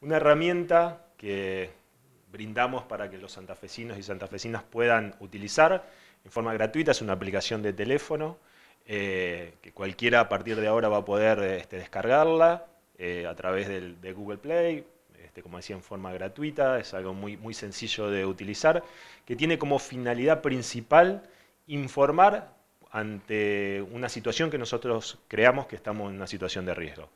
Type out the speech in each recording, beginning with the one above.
Una herramienta que brindamos para que los santafesinos y santafesinas puedan utilizar en forma gratuita es una aplicación de teléfono eh, que cualquiera a partir de ahora va a poder este, descargarla eh, a través de Google Play, este, como decía, en forma gratuita, es algo muy, muy sencillo de utilizar, que tiene como finalidad principal informar ante una situación que nosotros creamos que estamos en una situación de riesgo.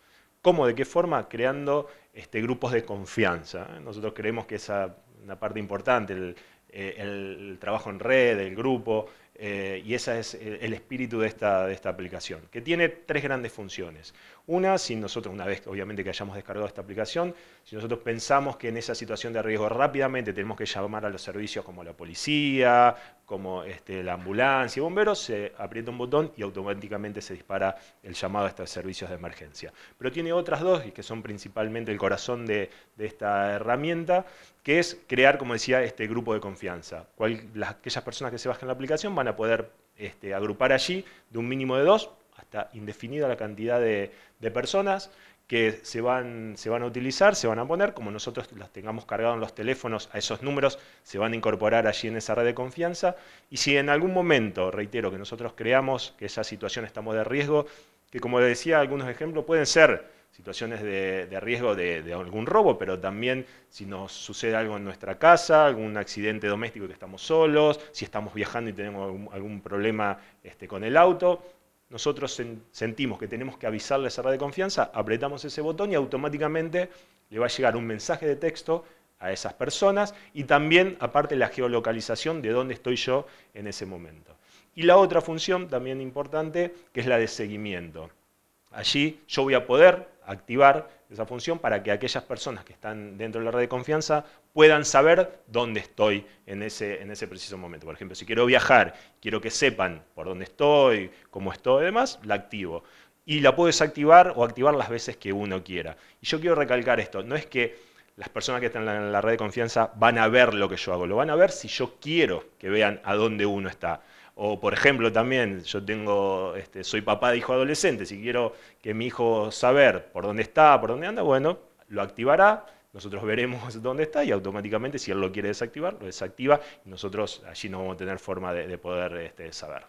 ¿Cómo? ¿De qué forma? Creando este, grupos de confianza. ¿eh? Nosotros creemos que esa es una parte importante, el, eh, el trabajo en red, el grupo, eh, y ese es el espíritu de esta, de esta, aplicación, que tiene tres grandes funciones. Una, si nosotros, una vez obviamente que hayamos descargado esta aplicación, si nosotros pensamos que en esa situación de riesgo rápidamente tenemos que llamar a los servicios como la policía, como este, la ambulancia y bomberos, se aprieta un botón y automáticamente se dispara el llamado a estos servicios de emergencia. Pero tiene otras dos, y que son principalmente el corazón de, de esta herramienta, que es crear, como decía, este grupo de confianza. Cual, aquellas personas que se bajan la aplicación a poder este, agrupar allí de un mínimo de dos hasta indefinida la cantidad de, personas que se van, se van, a utilizar, se van a poner, como nosotros las tengamos cargados en los teléfonos, a esos números se van a incorporar allí en esa red de confianza. Y si en algún momento, reitero, que nosotros creamos que esa situación estamos de riesgo, que como les decía, algunos ejemplos pueden ser situaciones de, riesgo de, algún robo, pero también si nos sucede algo en nuestra casa, algún accidente doméstico que estamos solos, si estamos viajando y tenemos algún, problema este, con el auto, nosotros sentimos que tenemos que avisarle a esa red de confianza, apretamos ese botón y automáticamente le va a llegar un mensaje de texto a esas personas y también, aparte, la geolocalización de dónde estoy yo en ese momento. Y la otra función también importante, que es la de seguimiento. Allí yo voy a poder activar esa función para que aquellas personas que están dentro de la red de confianza puedan saber dónde estoy en ese, preciso momento. Por ejemplo, si quiero viajar, quiero que sepan por dónde estoy, cómo estoy y demás, la activo. Y la puedo desactivar o activar las veces que uno quiera. Y yo quiero recalcar esto, no es que las personas que están en la red de confianza van a ver lo que yo hago, lo van a ver si yo quiero que vean a dónde uno está. O, por ejemplo, también yo tengo, este, soy papá de hijo adolescente, si quiero que mi hijo saber por dónde está, por dónde anda, bueno, lo activará, nosotros veremos dónde está y automáticamente si él lo quiere desactivar, lo desactiva y nosotros allí no vamos a tener forma de, poder este, saber.